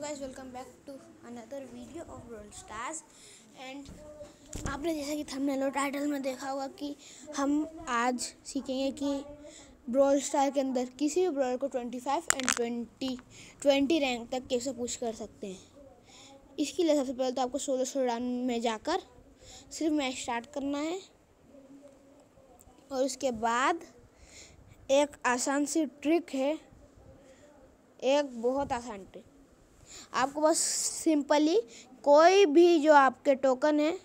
guys welcome back to another video of Roll Stars and आपने जैसा कि thumbnail और टाइटल में देखा होगा कि हम आज सीखेंगे कि ब्रॉल स्टार के अंदर किसी भी ब्रॉल को 25 एंड 20 20 रैंक तक कैसे पुश कर सकते हैं इसके लिए सबसे पहले तो आपको सोलह सौ रन में जाकर सिर्फ मैच स्टार्ट करना है और उसके बाद एक आसान सी ट्रिक है एक बहुत आसान ट्रिक आपको बस सिंपली कोई भी जो आपके टोकन है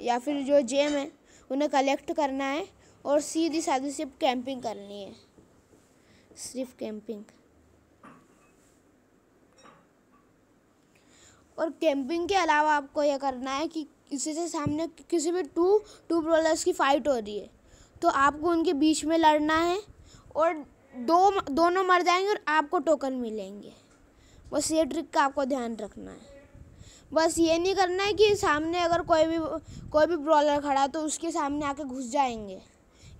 या फिर जो जेम है उन्हें कलेक्ट करना है और सीधी साधी सिर्फ कैंपिंग करनी है सिर्फ कैंपिंग और कैंपिंग के अलावा आपको यह करना है कि किसी से सामने किसी भी टू टू ब्रोलर्स की फ़ाइट हो रही है तो आपको उनके बीच में लड़ना है और दो दोनों मर जाएंगे और आपको टोकन मिलेंगे बस ये ट्रिक का आपको ध्यान रखना है बस ये नहीं करना है कि सामने अगर कोई भी कोई भी ब्रॉलर खड़ा है तो उसके सामने आके घुस जाएंगे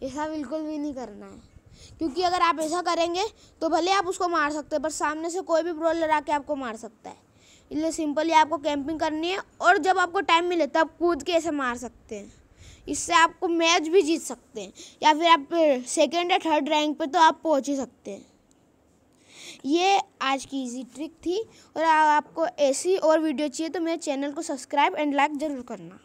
ऐसा बिल्कुल भी नहीं करना है क्योंकि अगर आप ऐसा करेंगे तो भले आप उसको मार सकते हैं पर सामने से कोई भी ब्रॉलर आके आपको मार सकता है इसलिए सिंपली आपको कैंपिंग करनी है और जब आपको टाइम मिले तब कूद के ऐसे मार सकते हैं इससे आपको मैच भी जीत सकते हैं या फिर आप सेकेंड या थर्ड रैंक पर तो आप पहुँच ही सकते हैं ये आज की इजी ट्रिक थी और आपको ऐसी और वीडियो चाहिए तो मेरे चैनल को सब्सक्राइब एंड लाइक ज़रूर करना